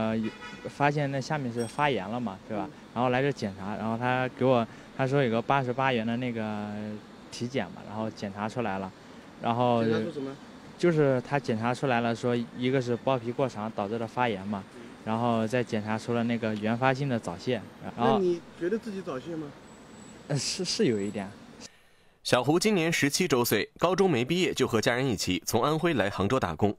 呃，发现那下面是发炎了嘛，对吧？然后来这检查，然后他给我他说有个八十八元的那个体检嘛，然后检查出来了，然后检查出什么？就是他检查出来了，说一个是包皮过长导致的发炎嘛，然后再检查出了那个原发性的早泄。然后你觉得自己早泄吗？呃，是是有一点。小胡今年十七周岁，高中没毕业就和家人一起从安徽来杭州打工。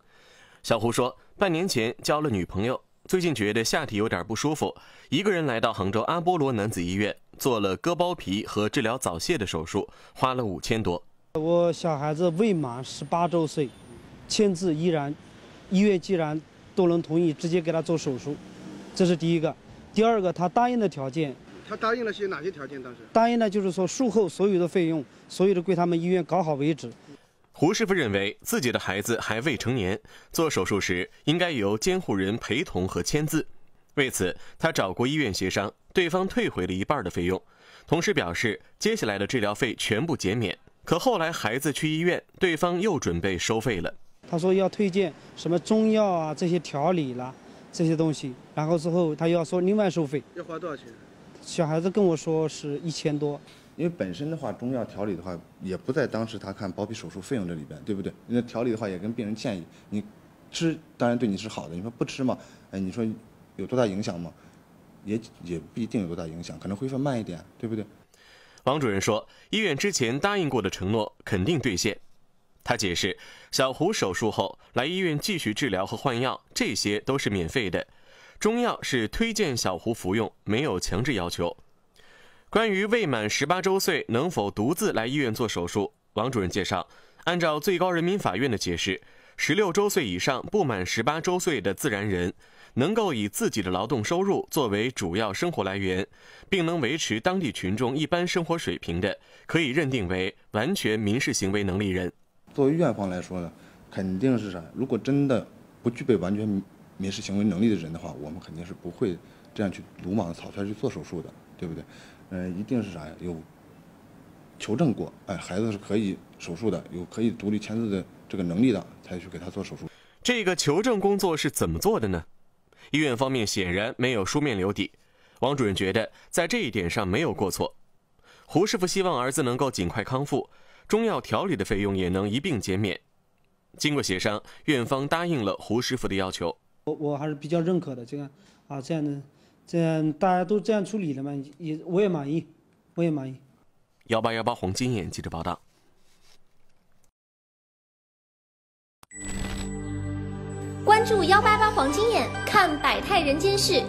小胡说，半年前交了女朋友。最近觉得下体有点不舒服，一个人来到杭州阿波罗男子医院做了割包皮和治疗早泄的手术，花了五千多。我小孩子未满十八周岁，签字依然，医院既然都能同意，直接给他做手术，这是第一个。第二个，他答应的条件，他答应的是哪些条件？当时答应呢，就是说术后所有的费用，所有的归他们医院搞好为止。胡师傅认为自己的孩子还未成年，做手术时应该由监护人陪同和签字。为此，他找过医院协商，对方退回了一半的费用，同时表示接下来的治疗费全部减免。可后来孩子去医院，对方又准备收费了。他说要推荐什么中药啊，这些调理啦，这些东西，然后之后他要说另外收费，要花多少钱？小孩子跟我说是一千多。因为本身的话，中药调理的话，也不在当时他看包皮手术费用这里边，对不对？那调理的话，也跟病人建议你吃，当然对你是好的。你说不吃嘛？哎，你说有多大影响嘛？也也不一定有多大影响，可能恢复慢一点，对不对？王主任说，医院之前答应过的承诺肯定兑现。他解释，小胡手术后来医院继续治疗和换药，这些都是免费的，中药是推荐小胡服用，没有强制要求。关于未满十八周岁能否独自来医院做手术，王主任介绍，按照最高人民法院的解释，十六周岁以上不满十八周岁的自然人，能够以自己的劳动收入作为主要生活来源，并能维持当地群众一般生活水平的，可以认定为完全民事行为能力人。作为院方来说呢，肯定是啥？如果真的不具备完全民事行为能力的人的话，我们肯定是不会这样去鲁莽的草率去做手术的，对不对？呃，一定是啥呀？有求证过，哎，孩子是可以手术的，有可以独立签字的这个能力的，才去给他做手术。这个求证工作是怎么做的呢？医院方面显然没有书面留底。王主任觉得在这一点上没有过错。胡师傅希望儿子能够尽快康复，中药调理的费用也能一并减免。经过协商，院方答应了胡师傅的要求。我我还是比较认可的，这个啊这样的。这样大家都这样处理了嘛？也我也满意，我也满意。幺八幺八黄金眼记者报道。关注幺八八黄金眼，看百态人间事。